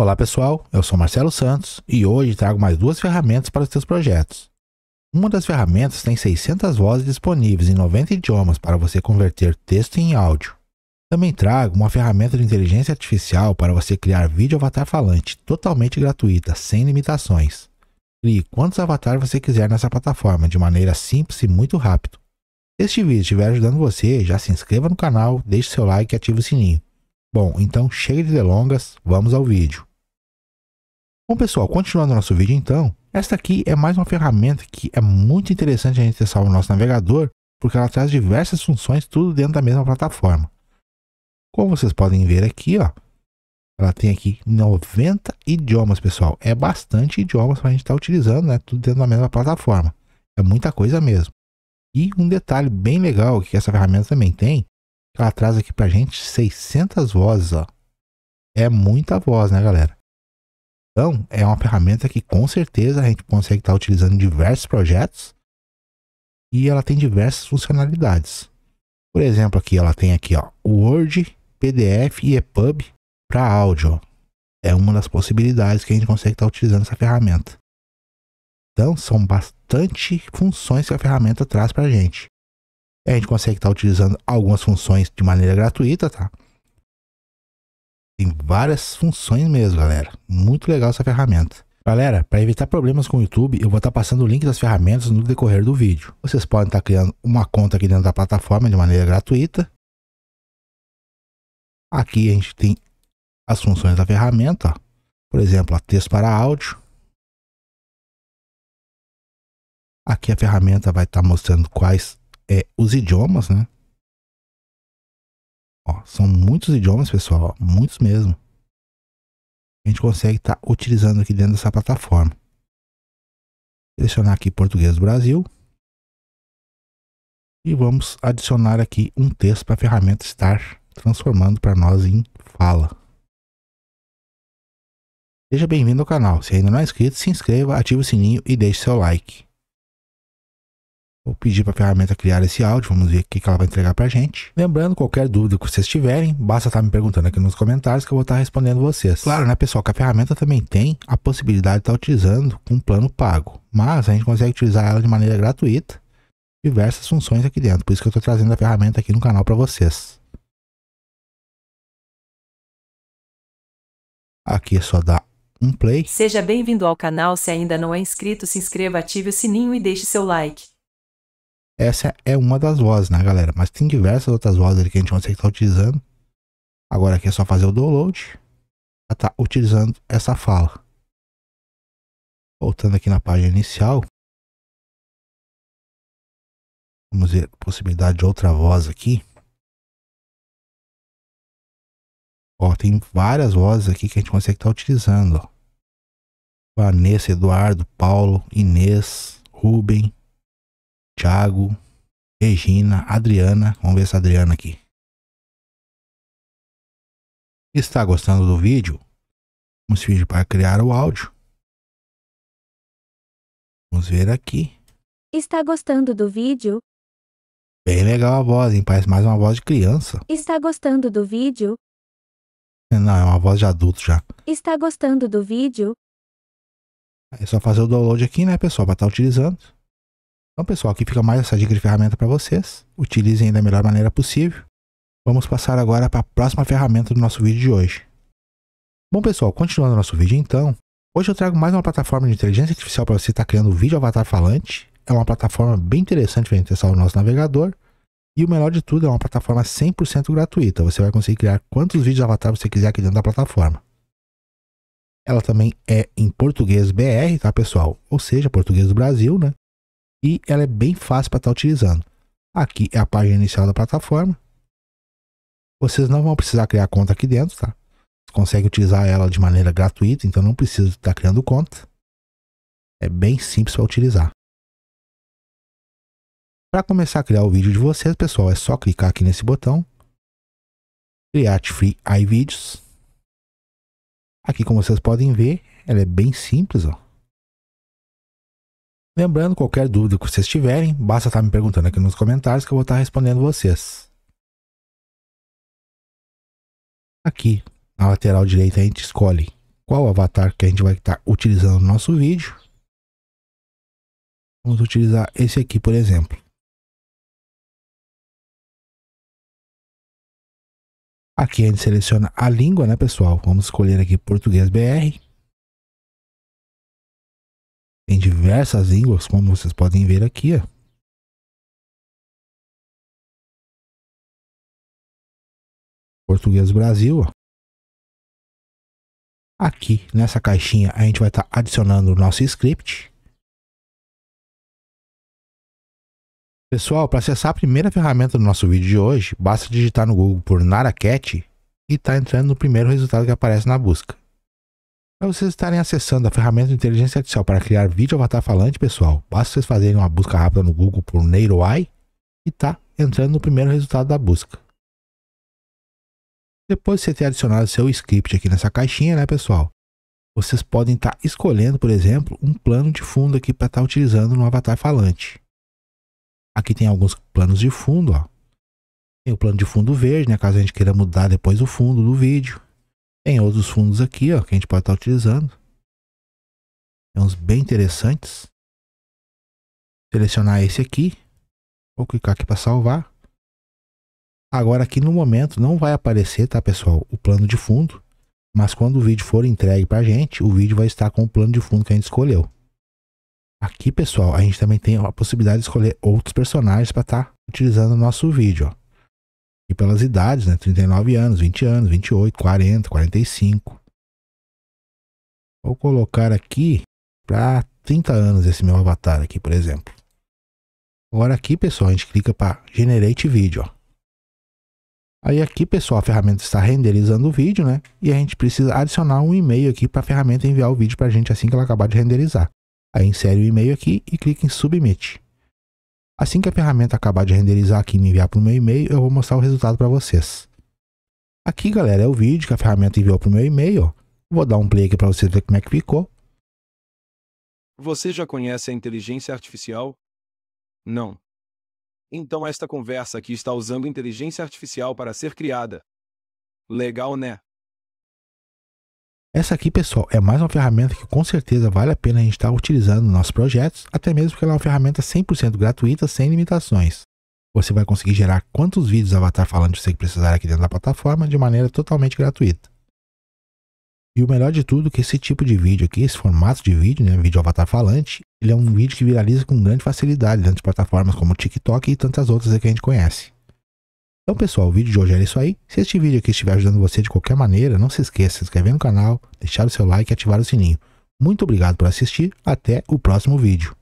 Olá pessoal, eu sou Marcelo Santos e hoje trago mais duas ferramentas para os seus projetos. Uma das ferramentas tem 600 vozes disponíveis em 90 idiomas para você converter texto em áudio. Também trago uma ferramenta de inteligência artificial para você criar vídeo avatar falante totalmente gratuita, sem limitações. Crie quantos avatares você quiser nessa plataforma de maneira simples e muito rápido. Se este vídeo estiver ajudando você, já se inscreva no canal, deixe seu like e ative o sininho. Bom, então chega de delongas, vamos ao vídeo. Bom pessoal, continuando nosso vídeo então, esta aqui é mais uma ferramenta que é muito interessante a gente ter salvo no nosso navegador, porque ela traz diversas funções, tudo dentro da mesma plataforma. Como vocês podem ver aqui, ó, ela tem aqui 90 idiomas, pessoal. É bastante idiomas para a gente estar tá utilizando, né? Tudo dentro da mesma plataforma. É muita coisa mesmo. E um detalhe bem legal que essa ferramenta também tem, ela traz aqui para a gente 600 vozes, ó. É muita voz, né, galera? Então, é uma ferramenta que com certeza a gente consegue estar tá utilizando em diversos projetos e ela tem diversas funcionalidades. Por exemplo, aqui ela tem aqui, o Word, PDF e EPUB para áudio. É uma das possibilidades que a gente consegue estar tá utilizando essa ferramenta. Então, são bastante funções que a ferramenta traz para a gente. A gente consegue estar tá utilizando algumas funções de maneira gratuita, tá? Tem várias funções mesmo, galera. Muito legal essa ferramenta. Galera, para evitar problemas com o YouTube, eu vou estar tá passando o link das ferramentas no decorrer do vídeo. Vocês podem estar tá criando uma conta aqui dentro da plataforma de maneira gratuita. Aqui a gente tem as funções da ferramenta, ó. por exemplo, a texto para áudio. Aqui a ferramenta vai estar tá mostrando quais é, os idiomas, né? Ó, são muitos idiomas, pessoal, ó, muitos mesmo. A gente consegue estar tá utilizando aqui dentro dessa plataforma. Selecionar aqui Português do Brasil. E vamos adicionar aqui um texto para a ferramenta estar transformando para nós em fala. Seja bem-vindo ao canal. Se ainda não é inscrito, se inscreva, ative o sininho e deixe seu like. Vou pedir para a ferramenta criar esse áudio, vamos ver o que ela vai entregar para a gente. Lembrando, qualquer dúvida que vocês tiverem, basta estar tá me perguntando aqui nos comentários que eu vou estar tá respondendo vocês. Claro, né, pessoal, que a ferramenta também tem a possibilidade de estar tá utilizando com um plano pago, mas a gente consegue utilizar ela de maneira gratuita, diversas funções aqui dentro, por isso que eu estou trazendo a ferramenta aqui no canal para vocês. Aqui é só dar um play. Seja bem-vindo ao canal, se ainda não é inscrito, se inscreva, ative o sininho e deixe seu like. Essa é uma das vozes, né, galera? Mas tem diversas outras vozes ali que a gente consegue estar tá utilizando. Agora aqui é só fazer o download. Já tá utilizando essa fala. Voltando aqui na página inicial. Vamos ver a possibilidade de outra voz aqui. Ó, tem várias vozes aqui que a gente consegue estar tá utilizando, ó. Vanessa, Eduardo, Paulo, Inês, Rubem, Thiago, Regina, Adriana. Vamos ver essa Adriana aqui. Está gostando do vídeo? Vamos pedir para criar o áudio. Vamos ver aqui. Está gostando do vídeo? Bem legal a voz, hein? Parece mais uma voz de criança. Está gostando do vídeo? Não, é uma voz de adulto já. Está gostando do vídeo? É só fazer o download aqui, né, pessoal? Para estar tá utilizando. Então, pessoal, aqui fica mais essa dica de ferramenta para vocês. Utilizem da melhor maneira possível. Vamos passar agora para a próxima ferramenta do nosso vídeo de hoje. Bom, pessoal, continuando nosso vídeo então, hoje eu trago mais uma plataforma de inteligência artificial para você estar tá criando vídeo avatar falante. É uma plataforma bem interessante para testar o nosso navegador. E o melhor de tudo, é uma plataforma 100% gratuita. Você vai conseguir criar quantos vídeos avatar você quiser aqui dentro da plataforma. Ela também é em português BR, tá pessoal? Ou seja, português do Brasil, né? e ela é bem fácil para estar tá utilizando. Aqui é a página inicial da plataforma. Vocês não vão precisar criar conta aqui dentro, tá? Você consegue utilizar ela de maneira gratuita, então não precisa estar tá criando conta. É bem simples para utilizar. Para começar a criar o vídeo de vocês, pessoal, é só clicar aqui nesse botão. Create Free iVideos. Aqui, como vocês podem ver, ela é bem simples, ó. Lembrando, qualquer dúvida que vocês tiverem, basta estar me perguntando aqui nos comentários que eu vou estar respondendo vocês. Aqui, na lateral direita, a gente escolhe qual avatar que a gente vai estar utilizando no nosso vídeo. Vamos utilizar esse aqui, por exemplo. Aqui a gente seleciona a língua, né, pessoal? Vamos escolher aqui português BR diversas línguas, como vocês podem ver aqui. Ó. Português Brasil. Ó. Aqui nessa caixinha a gente vai estar tá adicionando o nosso script. Pessoal, para acessar a primeira ferramenta do nosso vídeo de hoje, basta digitar no Google por NaraCat e está entrando no primeiro resultado que aparece na busca. Para vocês estarem acessando a ferramenta de inteligência artificial para criar vídeo avatar falante, pessoal, basta vocês fazerem uma busca rápida no Google por NeiroAI e tá entrando no primeiro resultado da busca. Depois de você ter adicionado seu script aqui nessa caixinha, né, pessoal? Vocês podem estar tá escolhendo, por exemplo, um plano de fundo aqui para estar tá utilizando no avatar falante. Aqui tem alguns planos de fundo, ó. Tem o plano de fundo verde, né, caso a gente queira mudar depois o fundo do vídeo. Tem outros fundos aqui, ó, que a gente pode estar tá utilizando. Tem uns bem interessantes. Selecionar esse aqui. Vou clicar aqui para salvar. Agora aqui no momento não vai aparecer, tá pessoal, o plano de fundo. Mas quando o vídeo for entregue para a gente, o vídeo vai estar com o plano de fundo que a gente escolheu. Aqui pessoal, a gente também tem a possibilidade de escolher outros personagens para estar tá utilizando o nosso vídeo. Ó. E pelas idades, né? 39 anos, 20 anos, 28, 40, 45. Vou colocar aqui para 30 anos esse meu avatar aqui, por exemplo. Agora aqui, pessoal, a gente clica para Generate Vídeo, Aí aqui, pessoal, a ferramenta está renderizando o vídeo, né? E a gente precisa adicionar um e-mail aqui para a ferramenta enviar o vídeo para a gente assim que ela acabar de renderizar. Aí insere o e-mail aqui e clica em Submit. Assim que a ferramenta acabar de renderizar aqui e me enviar para o meu e-mail, eu vou mostrar o resultado para vocês. Aqui, galera, é o vídeo que a ferramenta enviou para o meu e-mail. Vou dar um play aqui para vocês ver como é que ficou. Você já conhece a inteligência artificial? Não. Então esta conversa aqui está usando inteligência artificial para ser criada. Legal, né? Essa aqui, pessoal, é mais uma ferramenta que com certeza vale a pena a gente estar tá utilizando nos nossos projetos, até mesmo porque ela é uma ferramenta 100% gratuita, sem limitações. Você vai conseguir gerar quantos vídeos avatar falando de você que precisar aqui dentro da plataforma de maneira totalmente gratuita. E o melhor de tudo é que esse tipo de vídeo aqui, esse formato de vídeo, né, vídeo avatar falante, ele é um vídeo que viraliza com grande facilidade dentro de plataformas como TikTok e tantas outras que a gente conhece. Então, pessoal, o vídeo de hoje era isso aí. Se este vídeo aqui estiver ajudando você de qualquer maneira, não se esqueça de se inscrever no canal, deixar o seu like e ativar o sininho. Muito obrigado por assistir. Até o próximo vídeo.